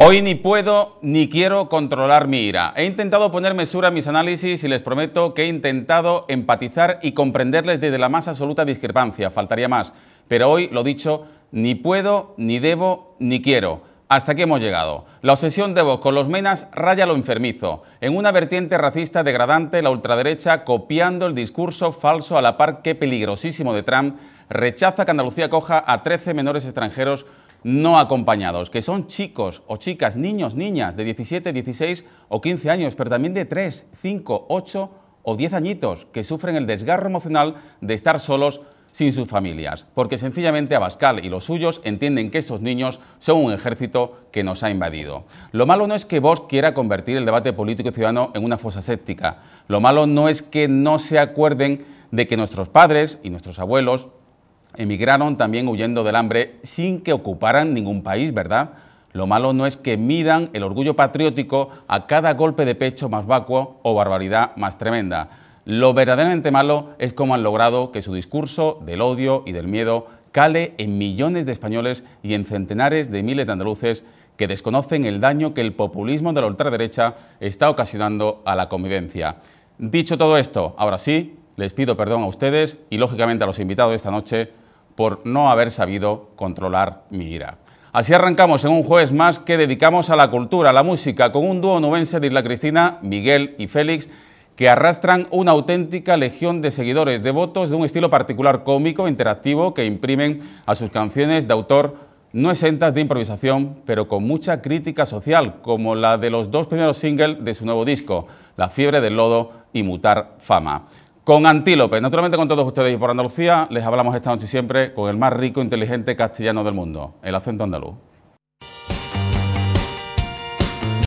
Hoy ni puedo ni quiero controlar mi ira. He intentado poner mesura en mis análisis y les prometo que he intentado empatizar y comprenderles desde la más absoluta discrepancia, faltaría más. Pero hoy, lo dicho, ni puedo, ni debo, ni quiero. Hasta aquí hemos llegado. La obsesión de voz con los menas raya lo enfermizo. En una vertiente racista degradante, la ultraderecha, copiando el discurso falso a la par que peligrosísimo de Trump, rechaza que Andalucía coja a 13 menores extranjeros no acompañados, que son chicos o chicas, niños, niñas de 17, 16 o 15 años, pero también de 3, 5, 8 o 10 añitos que sufren el desgarro emocional de estar solos sin sus familias, porque sencillamente Abascal y los suyos entienden que estos niños son un ejército que nos ha invadido. Lo malo no es que vos quiera convertir el debate político y ciudadano en una fosa séptica, lo malo no es que no se acuerden de que nuestros padres y nuestros abuelos emigraron también huyendo del hambre sin que ocuparan ningún país, ¿verdad? Lo malo no es que midan el orgullo patriótico a cada golpe de pecho más vacuo o barbaridad más tremenda. Lo verdaderamente malo es cómo han logrado que su discurso del odio y del miedo cale en millones de españoles y en centenares de miles de andaluces que desconocen el daño que el populismo de la ultraderecha está ocasionando a la convivencia. Dicho todo esto, ahora sí, les pido perdón a ustedes y lógicamente a los invitados de esta noche por no haber sabido controlar mi ira. Así arrancamos en un jueves más que dedicamos a la cultura, a la música, con un dúo novense de Isla Cristina, Miguel y Félix, que arrastran una auténtica legión de seguidores devotos de un estilo particular cómico, interactivo, que imprimen a sus canciones de autor no exentas de improvisación, pero con mucha crítica social, como la de los dos primeros singles de su nuevo disco, La fiebre del lodo y Mutar Fama con Antílope, naturalmente con todos ustedes y por Andalucía, les hablamos esta noche siempre con el más rico, inteligente castellano del mundo, el acento andaluz.